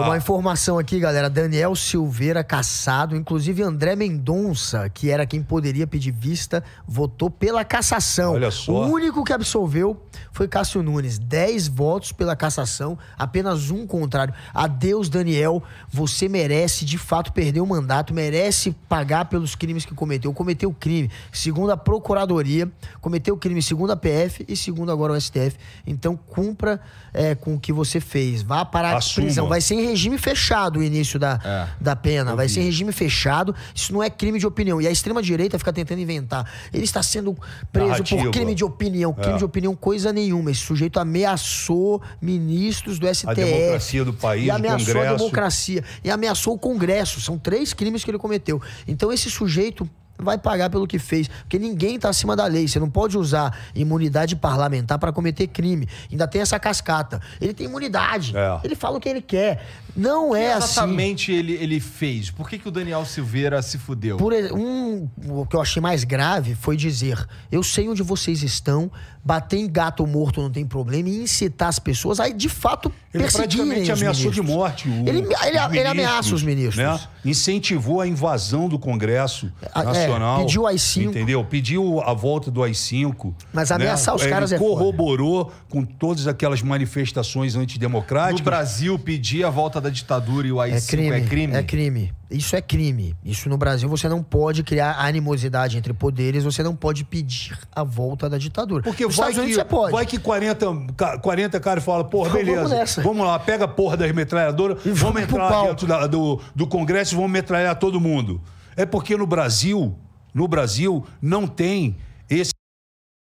Uma ah. informação aqui, galera. Daniel Silveira caçado, inclusive André Mendonça, que era quem poderia pedir vista, votou pela cassação. Olha só. O único que absolveu foi Cássio Nunes. Dez votos pela cassação, apenas um contrário. Adeus, Daniel. Você merece, de fato, perder o mandato, merece pagar pelos crimes que cometeu. Cometeu crime, segundo a Procuradoria, cometeu crime segundo a PF e segundo agora o STF. Então, cumpra é, com o que você fez. Vá para a prisão. Vai ser regime fechado o início da, é, da pena. Vai ser em regime fechado. Isso não é crime de opinião. E a extrema-direita fica tentando inventar. Ele está sendo preso por crime de opinião. É. Crime é. de opinião, coisa nenhuma. Esse sujeito ameaçou ministros do STF. A democracia do país, e ameaçou Congresso. a democracia. E ameaçou o Congresso. São três crimes que ele cometeu. Então, esse sujeito vai pagar pelo que fez, porque ninguém está acima da lei. Você não pode usar imunidade parlamentar para cometer crime. Ainda tem essa cascata. Ele tem imunidade. É. Ele fala o que ele quer. Não é exatamente assim. Exatamente ele, ele fez. Por que, que o Daniel Silveira se fudeu? Por um, o que eu achei mais grave foi dizer: eu sei onde vocês estão, bater em gato morto não tem problema, e incitar as pessoas aí de fato ele praticamente ameaçou de morte. O, ele, ele, ele ameaça os ministros. Né? Incentivou a invasão do Congresso a, é, é, Nacional. É, pediu o AI-5. Entendeu? Pediu a volta do AI-5. Mas né? ameaçar né? os caras ele é corroborou foda. com todas aquelas manifestações antidemocráticas. No Brasil, pedir a volta da ditadura e o AI-5 é, é crime. É crime. É crime. Isso é crime. Isso no Brasil você não pode criar animosidade entre poderes, você não pode pedir a volta da ditadura. Porque Nos vai Estados Unidos que, você pode. vai que 40, 40 caras falam, porra, beleza, vamos, nessa. vamos lá, pega a porra das metralhadoras, vamos, vamos entrar dentro da, do, do Congresso e vamos metralhar todo mundo. É porque no Brasil, no Brasil, não tem esse,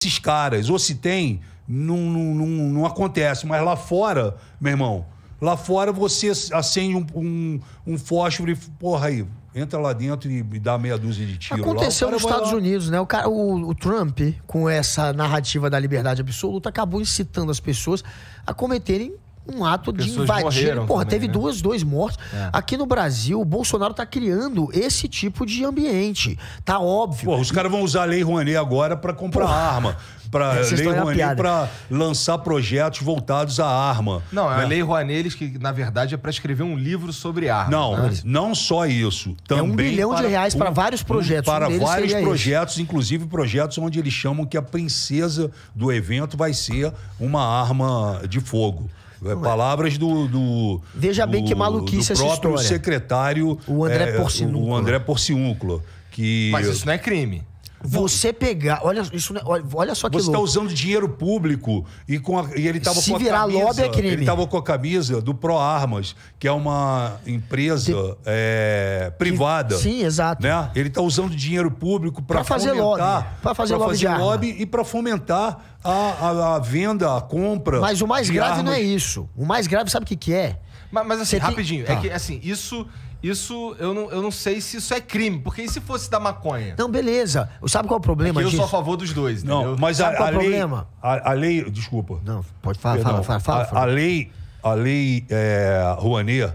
esses caras. Ou se tem, não, não, não, não acontece. Mas lá fora, meu irmão, Lá fora você acende um, um, um fósforo e, porra, aí, entra lá dentro e dá meia dúzia de tiro. Aconteceu lá, nos Estados lá... Unidos, né? O, cara, o, o, Trump, com essa narrativa da liberdade absoluta, acabou incitando as pessoas a cometerem um ato de invadir. Porra, também, teve né? duas, dois mortos. É. Aqui no Brasil, o Bolsonaro tá criando esse tipo de ambiente. Tá óbvio. Porra, os caras vão usar a Lei Rouanet agora para comprar Porra. arma. Pra Lei é Rouanet para lançar projetos voltados à arma. Não, é a né? Lei Rouanet, eles que, na verdade, é para escrever um livro sobre arma. Não, né? não só isso. Também é um bilhão de reais para vários projetos. para um vários projetos, esse. inclusive projetos onde eles chamam que a princesa do evento vai ser uma arma de fogo. É, palavras do, do, Veja bem que maluquice do próprio essa história. secretário. O André é, O André Porciúnculo. Que... Mas isso não é crime. Você pegar. Olha, isso, né, olha só que Você está usando dinheiro público e, com a, e ele estava com a virar Lobby é crime. Ele estava com a camisa do ProArmas, Armas, que é uma empresa de... é, privada. sim, exato. Né? Ele está usando dinheiro público para fazer lobby. Para fazer, pra lobby, fazer lobby e para fomentar a, a, a, venda, a compra. Mas o mais grave armas. não é isso. O mais grave, sabe o que, que é? Mas, mas assim, rapidinho, é tá. que assim, isso. Isso, eu não, eu não sei se isso é crime, porque e se fosse da maconha? então beleza. Sabe qual é o problema é eu disso? sou a favor dos dois, entendeu? Não, mas Sabe a, qual é o problema? A, a, lei, desculpa. Não, pode falar, fala, fala, fala, A, a lei, a lei é, Rouanet,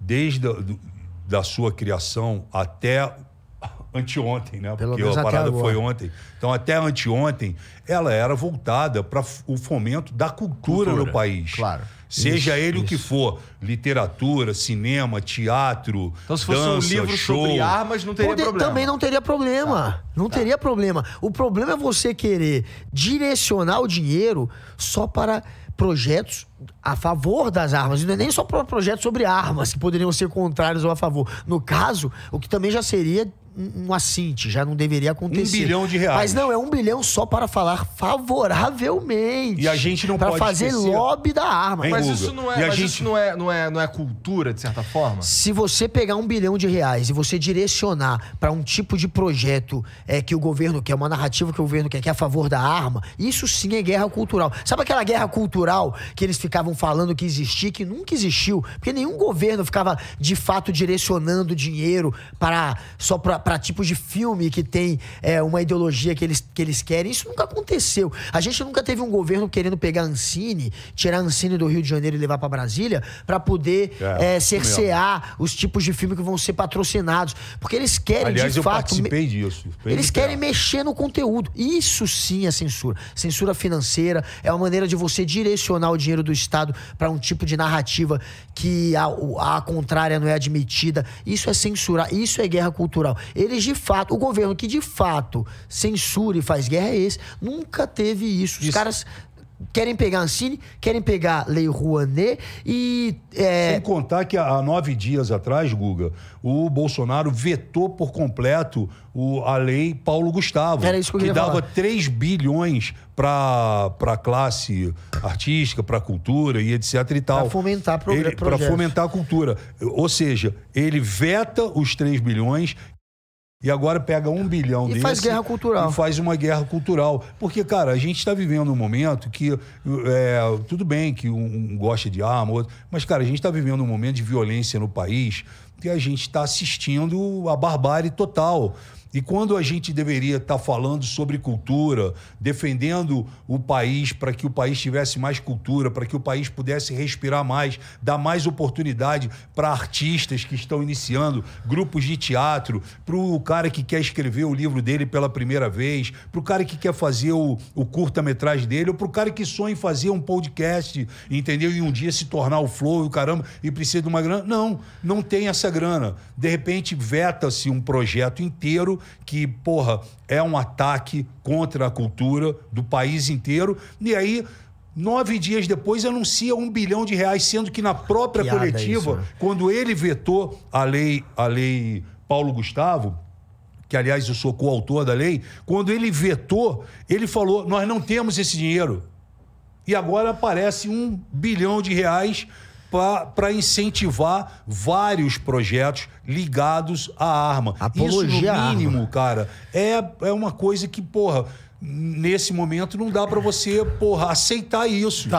desde a, da sua criação até anteontem, né? Pelo Porque a parada foi ontem. Então, até anteontem, ela era voltada para o fomento da cultura, cultura, no país. Claro. Seja isso, ele isso. o que for, literatura, cinema, teatro. Então, se fosse dança, um livro show, sobre armas, não teria problema. Também não teria problema. Tá. Não tá. teria problema. O problema é você querer direcionar o dinheiro só para projetos a favor das armas. E não é nem só para projetos sobre armas que poderiam ser contrários ou a favor. No caso, o que também já seria um, um assinte, já não deveria acontecer. Um bilhão de reais. Mas não, é um bilhão só para falar favoravelmente. E a gente não para fazer esquecer. lobby da arma. Hein, mas Google. isso, não é, mas gente... isso não, é, não, é, não é cultura, de certa forma? Se você pegar um bilhão de reais e você direcionar para um tipo de projeto é, que o governo quer, uma narrativa que o governo quer, que é a favor da arma, isso sim é guerra cultural. Sabe aquela guerra cultural que eles ficavam falando que existia, que nunca existiu? Porque nenhum governo ficava, de fato, direcionando dinheiro para só para para tipos de filme que tem é, uma ideologia que eles, que eles querem. Isso nunca aconteceu. A gente nunca teve um governo querendo pegar Ancine, tirar Ancine do Rio de Janeiro e levar para Brasília para poder é, é, cercear os tipos de filme que vão ser patrocinados. Porque eles querem, Aliás, de fato. Me... Disso, eles querem mexer no conteúdo. Isso sim é censura. Censura financeira é uma maneira de você direcionar o dinheiro do Estado para um tipo de narrativa que a, a contrária não é admitida. Isso é censurar, isso é guerra cultural. Eles de fato, o governo que de fato censura e faz guerra é esse, nunca teve isso. Os caras querem pegar Ancine, querem pegar Lei Rouanet e. É... Sem contar que há nove dias atrás, Guga, o Bolsonaro vetou por completo o, a lei Paulo Gustavo, Era isso que, eu que dava falar. 3 bilhões para a classe artística, para a cultura e etc e tal. Para fomentar Para fomentar a cultura. Ou seja, ele veta os 3 bilhões e agora pega um bilhão e desse. faz guerra cultural. E faz uma guerra cultural. Porque, cara, a gente está vivendo um momento que. É, tudo bem que um, um gosta de arma, outro, mas, cara, a gente está vivendo um momento de violência no país que a gente está assistindo a barbárie total. E quando a gente deveria estar tá falando sobre cultura, defendendo o país para que o país tivesse mais cultura, para que o país pudesse respirar mais, dar mais oportunidade para artistas que estão iniciando, grupos de teatro, para o cara que quer escrever o livro dele pela primeira vez, para o cara que quer fazer o, o curta-metragem dele, ou para o cara que sonha em fazer um podcast, entendeu? E um dia se tornar o flow, o caramba, e precisa de uma grana. Não, não tem essa grana. De repente, veta-se um projeto inteiro que, porra, é um ataque contra a cultura do país inteiro. E aí. Nove dias depois anuncia um bilhão de reais, sendo que na própria Piada coletiva, isso, né? quando ele vetou a lei, a lei Paulo Gustavo, que aliás eu sou coautor da lei, quando ele vetou, ele falou: nós não temos esse dinheiro. E agora aparece um bilhão de reais para incentivar vários projetos ligados à arma. Apologia Isso, no mínimo, cara, é, é uma coisa que, porra, nesse momento não dá para você, porra, aceitar isso. Tá.